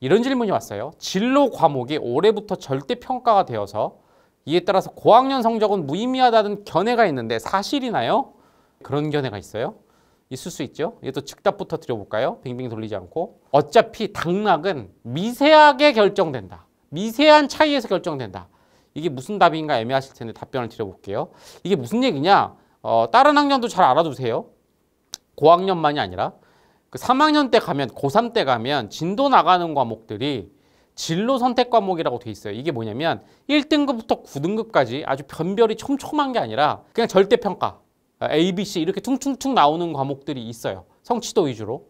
이런 질문이 왔어요. 진로 과목이 올해부터 절대 평가가 되어서 이에 따라서 고학년 성적은 무의미하다는 견해가 있는데 사실이나요? 그런 견해가 있어요. 있을 수 있죠. 얘도 즉답부터 드려볼까요? 빙빙 돌리지 않고. 어차피 당락은 미세하게 결정된다. 미세한 차이에서 결정된다. 이게 무슨 답인가 애매하실 텐데 답변을 드려볼게요. 이게 무슨 얘기냐? 어, 다른 학년도 잘 알아두세요. 고학년만이 아니라 그 3학년 때 가면 고3 때 가면 진도 나가는 과목들이 진로 선택 과목이라고 돼 있어요. 이게 뭐냐면 1등급부터 9등급까지 아주 변별이 촘촘한 게 아니라 그냥 절대평가, A, B, C 이렇게 퉁퉁퉁 나오는 과목들이 있어요. 성취도 위주로.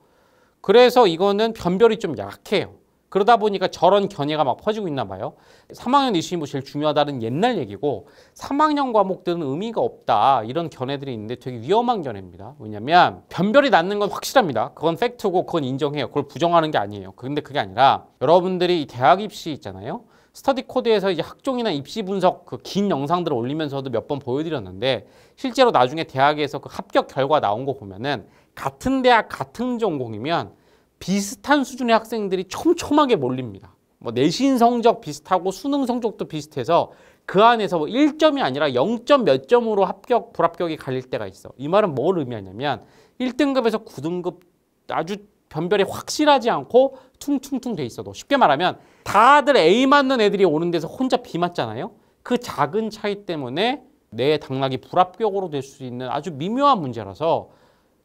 그래서 이거는 변별이 좀 약해요. 그러다 보니까 저런 견해가 막 퍼지고 있나 봐요. 3학년 내신이 뭐 제일 중요하다는 옛날 얘기고 3학년 과목들은 의미가 없다 이런 견해들이 있는데 되게 위험한 견해입니다. 왜냐면 변별이 낫는 건 확실합니다. 그건 팩트고 그건 인정해요. 그걸 부정하는 게 아니에요. 근데 그게 아니라 여러분들이 대학 입시 있잖아요. 스터디 코드에서 이제 학종이나 입시 분석 그 긴 영상들을 올리면서도 몇 번 보여드렸는데 실제로 나중에 대학에서 그 합격 결과 나온 거 보면은 같은 대학 같은 전공이면 비슷한 수준의 학생들이 촘촘하게 몰립니다. 뭐 내신 성적 비슷하고 수능 성적도 비슷해서 그 안에서 뭐 1점이 아니라 0점 몇 점으로 합격, 불합격이 갈릴 때가 있어. 이 말은 뭘 의미하냐면 1등급에서 9등급 아주 변별이 확실하지 않고 퉁퉁퉁 돼 있어도 쉽게 말하면 다들 A 맞는 애들이 오는 데서 혼자 B 맞잖아요. 그 작은 차이 때문에 내 당락이 불합격으로 될 수 있는 아주 미묘한 문제라서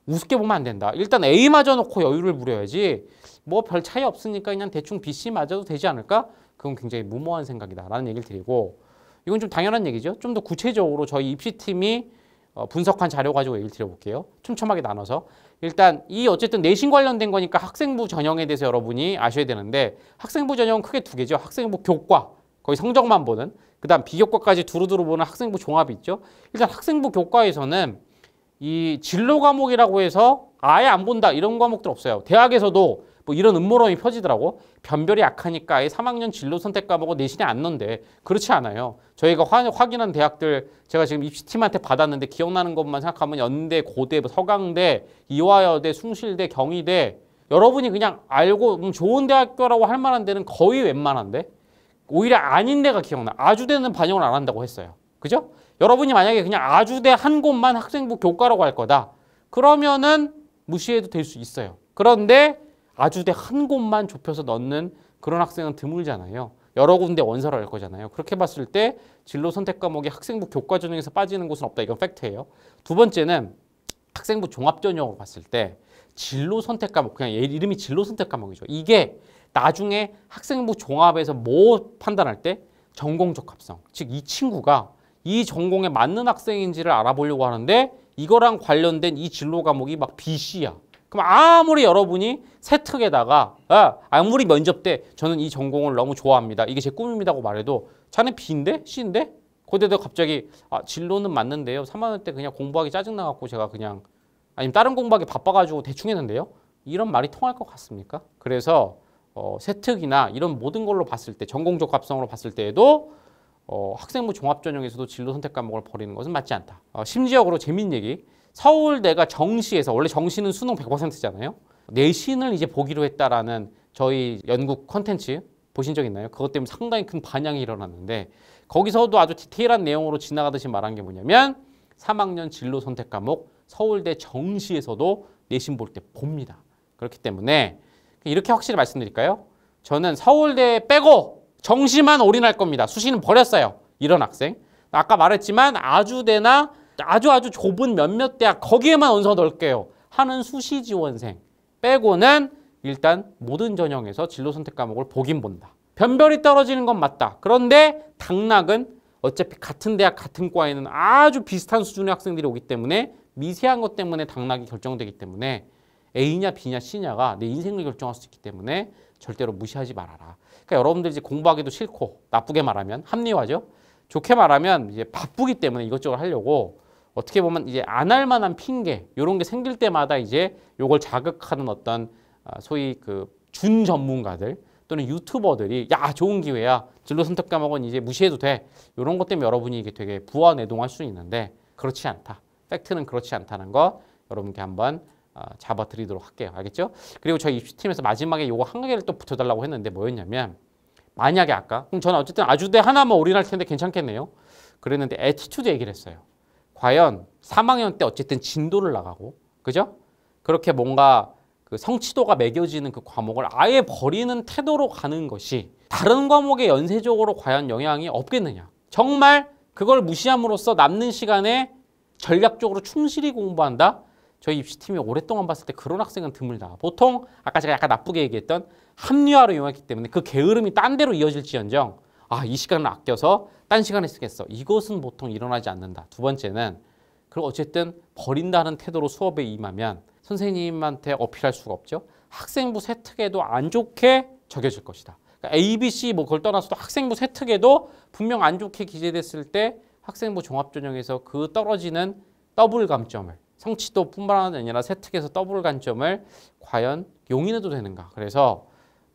우습게 보면 안 된다. 일단 A 맞아 놓고 여유를 부려야지 뭐 별 차이 없으니까 그냥 대충 BC 맞아도 되지 않을까? 그건 굉장히 무모한 생각이다라는 얘기를 드리고 이건 좀 당연한 얘기죠. 좀 더 구체적으로 저희 입시팀이 어, 분석한 자료 가지고 얘기를 드려볼게요. 촘촘하게 나눠서. 일단 이 어쨌든 내신 관련된 거니까 학생부 전형에 대해서 여러분이 아셔야 되는데 학생부 전형은 크게 두 개죠. 학생부 교과, 거의 성적만 보는, 그 다음 비교과까지 두루두루 보는 학생부 종합이 있죠. 일단 학생부 교과에서는 이 진로 과목이라고 해서 아예 안 본다 이런 과목들 없어요. 대학에서도 뭐 이런 음모론이 펴지더라고. 변별이 약하니까 아예 3학년 진로 선택 과목을 내신에 안 넣는데 그렇지 않아요. 저희가 화, 확인한 대학들 제가 지금 입시팀한테 받았는데 기억나는 것만 생각하면 연대, 고대, 뭐 서강대, 이화여대, 숭실대, 경희대 여러분이 그냥 알고 음 좋은 대학교라고 할 만한 데는 거의 웬만한데 오히려 아닌 데가 기억나. 아주대는 반영을 안 한다고 했어요. 그죠? 여러분이 만약에 그냥 아주대 한 곳만 학생부 교과라고 할 거다. 그러면은 무시해도 될 수 있어요. 그런데 아주대 한 곳만 좁혀서 넣는 그런 학생은 드물잖아요. 여러 군데 원서를 할 거잖아요. 그렇게 봤을 때 진로 선택 과목이 학생부 교과 전형에서 빠지는 곳은 없다. 이건 팩트예요. 두 번째는 학생부 종합 전형으로 봤을 때 진로 선택 과목, 그냥 이름이 진로 선택 과목이죠. 이게 나중에 학생부 종합에서 뭐 판단할 때 전공 적합성, 즉 이 친구가 이 전공에 맞는 학생인지를 알아보려고 하는데 이거랑 관련된 이 진로 과목이 막 BC야. 그럼 아무리 여러분이 세특에다가 아, 아무리 면접 때 저는 이 전공을 너무 좋아합니다. 이게 제 꿈입니다고 말해도 자네 B인데? C인데? 그런도 갑자기 아, 진로는 맞는데요. 3학년 때 그냥 공부하기 짜증나갖고 제가 그냥 아니면 다른 공부하기 바빠가지고 대충 했는데요. 이런 말이 통할 것 같습니까? 그래서 어, 세특이나 이런 모든 걸로 봤을 때 전공적 합성으로 봤을 때에도 어, 학생부 종합전형에서도 진로 선택 과목을 버리는 것은 맞지 않다. 어, 심지어로 재밌는 얘기. 서울대가 정시에서 원래 정시는 수능 100%잖아요. 내신을 이제 보기로 했다라는 저희 연구 컨텐츠 보신 적 있나요? 그것 때문에 상당히 큰 반향이 일어났는데 거기서도 아주 디테일한 내용으로 지나가듯이 말한 게 뭐냐면 3학년 진로 선택 과목 서울대 정시에서도 내신 볼 때 봅니다. 그렇기 때문에 이렇게 확실히 말씀드릴까요? 저는 서울대 빼고 정시만 올인할 겁니다. 수시는 버렸어요. 이런 학생. 아까 말했지만 아주대나 아주 아주 좁은 몇몇 대학 거기에만 원서 넣을게요. 하는 수시 지원생 빼고는 일단 모든 전형에서 진로 선택 과목을 보긴 본다. 변별이 떨어지는 건 맞다. 그런데 당락은 어차피 같은 대학 같은 과에는 아주 비슷한 수준의 학생들이 오기 때문에 미세한 것 때문에 당락이 결정되기 때문에 A냐 B냐 C냐가 내 인생을 결정할 수 있기 때문에 절대로 무시하지 말아라. 그러니까 여러분들이 이제 공부하기도 싫고 나쁘게 말하면 합리화죠. 좋게 말하면 이제 바쁘기 때문에 이것저것 하려고 어떻게 보면 이제 안할 만한 핑계 이런 게 생길 때마다 이제 요걸 자극하는 어떤 아, 소위 그 준 전문가들 또는 유튜버들이 야 좋은 기회야 진로 선택 과목은 이제 무시해도 돼 이런 것 때문에 여러분이 이게 되게 부화내동할 수 있는데 그렇지 않다 팩트는 그렇지 않다는 거 여러분께 한번 아, 잡아드리도록 할게요. 알겠죠? 그리고 저희 입시팀에서 마지막에 요거 한 개를 또 붙여달라고 했는데 뭐였냐면 만약에 아까 그럼 저는 어쨌든 아주대 하나만 올인할 텐데 괜찮겠네요. 그랬는데 에티튜드 얘기를 했어요. 과연 3학년 때 어쨌든 진도를 나가고 그죠? 그렇게 뭔가 그 성취도가 매겨지는 그 과목을 아예 버리는 태도로 가는 것이 다른 과목에 연쇄적으로 과연 영향이 없겠느냐. 정말 그걸 무시함으로써 남는 시간에 전략적으로 충실히 공부한다? 저희 입시팀이 오랫동안 봤을 때 그런 학생은 드물다. 보통 아까 제가 약간 나쁘게 얘기했던 합리화로 이용했기 때문에 그 게으름이 딴 데로 이어질지언정 아, 이 시간을 아껴서 딴 시간에 쓰겠어. 이것은 보통 일어나지 않는다. 두 번째는 그럼 어쨌든 버린다는 태도로 수업에 임하면 선생님한테 어필할 수가 없죠. 학생부 세특에도 안 좋게 적여질 것이다. 그러니까 A, B, C 뭐 그걸 떠나서도 학생부 세특에도 분명 안 좋게 기재됐을 때 학생부 종합전형에서 그 떨어지는 더블 감점을 성취도뿐만 아니라 세특에서 더블 관점을 과연 용인해도 되는가. 그래서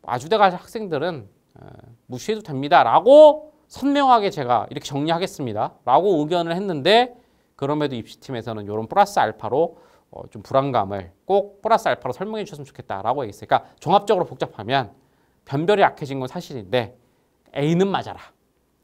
아주대 가실 학생들은 어, 무시해도 됩니다. 라고 선명하게 제가 이렇게 정리하겠습니다. 라고 의견을 했는데 그럼에도 입시팀에서는 이런 플러스 알파로 어, 좀 불안감을 꼭 플러스 알파로 설명해 주셨으면 좋겠다라고 얘기했으니까 그러니까 종합적으로 복잡하면 변별이 약해진 건 사실인데 A는 맞아라.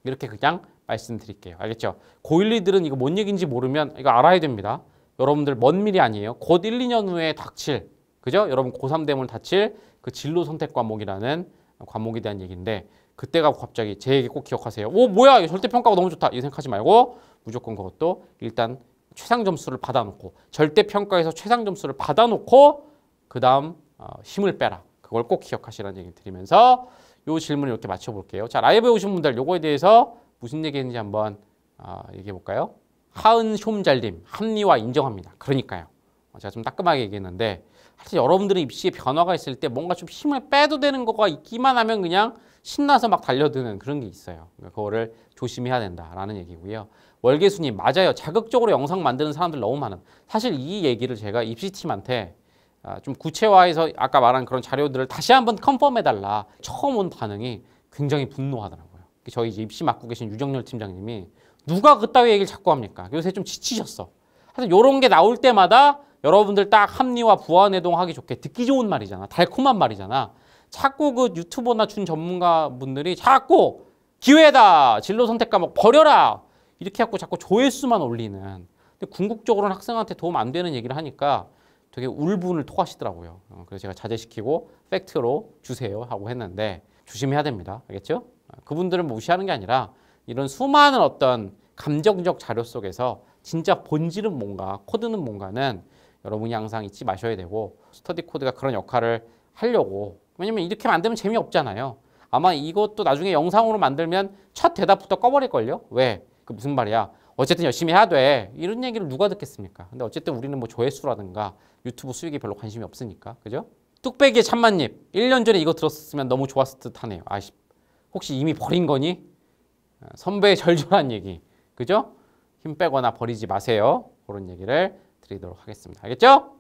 이렇게 그냥 말씀드릴게요. 알겠죠? 고1, 2들은 이거 뭔 얘기인지 모르면 이거 알아야 됩니다. 여러분들 먼 미래 아니에요. 곧 1, 2년 후에 닥칠, 그죠? 여러분 고3 되면 닥칠 그 진로 선택 과목이라는 과목에 대한 얘기인데 그때가 갑자기 제 얘기 꼭 기억하세요. 오 뭐야 이거 절대평가가 너무 좋다 이 생각하지 말고 무조건 그것도 일단 최상 점수를 받아놓고 절대평가에서 최상 점수를 받아놓고 그 다음 어, 힘을 빼라. 그걸 꼭 기억하시라는 얘기 드리면서 요 질문을 이렇게 맞춰볼게요. 자 라이브에 오신 분들 요거에 대해서 무슨 얘기했는지 한번 어, 얘기해볼까요? 하은쇼잘님 합리화 인정합니다. 그러니까요. 어, 제가 좀 따끔하게 얘기했는데 사실 여러분들의 입시에 변화가 있을 때 뭔가 좀 힘을 빼도 되는 거가 있기만 하면 그냥 신나서 막 달려드는 그런 게 있어요. 그러니까 그거를 조심해야 된다라는 얘기고요. 월계수님 맞아요. 자극적으로 영상 만드는 사람들 너무 많은. 사실 이 얘기를 제가 입시팀한테 아, 좀 구체화해서 아까 말한 그런 자료들을 다시 한번 컨펌해달라. 처음 온 반응이 굉장히 분노하더라고요. 저희 입시 맡고 계신 유정렬 팀장님이 누가 그따위 얘기를 자꾸 합니까? 요새 좀 지치셨어. 하여튼 요런 게 나올 때마다 여러분들 딱 합리화 부안해동 하기 좋게 듣기 좋은 말이잖아. 달콤한 말이잖아. 자꾸 그 유튜버나 준 전문가 분들이 자꾸 기회다. 진로 선택 과목 뭐 버려라. 이렇게 하고 자꾸 조회수만 올리는. 근데 궁극적으로는 학생한테 도움 안 되는 얘기를 하니까 되게 울분을 토하시더라고요. 어, 그래서 제가 자제시키고 팩트로 주세요 하고 했는데 조심해야 됩니다. 알겠죠? 어, 그분들을 무시하는 게 아니라 이런 수많은 어떤 감정적 자료 속에서 진짜 본질은 뭔가 코드는 뭔가는 여러분이 항상 잊지 마셔야 되고 스터디 코드가 그런 역할을 하려고 왜냐면 이렇게 만들면 재미없잖아요. 아마 이것도 나중에 영상으로 만들면 첫 대답부터 꺼버릴걸요? 왜? 그 무슨 말이야? 어쨌든 열심히 해야 돼. 이런 얘기를 누가 듣겠습니까? 근데 어쨌든 우리는 뭐 조회수라든가 유튜브 수익에 별로 관심이 없으니까. 그죠? 뚝배기의 참맛잎. 1년 전에 이거 들었으면 너무 좋았을 듯 하네요. 아쉽. 혹시 이미 버린 거니? 선배의 절절한 얘기. 그죠? 힘 빼거나 버리지 마세요. 그런 얘기를 드리도록 하겠습니다. 알겠죠?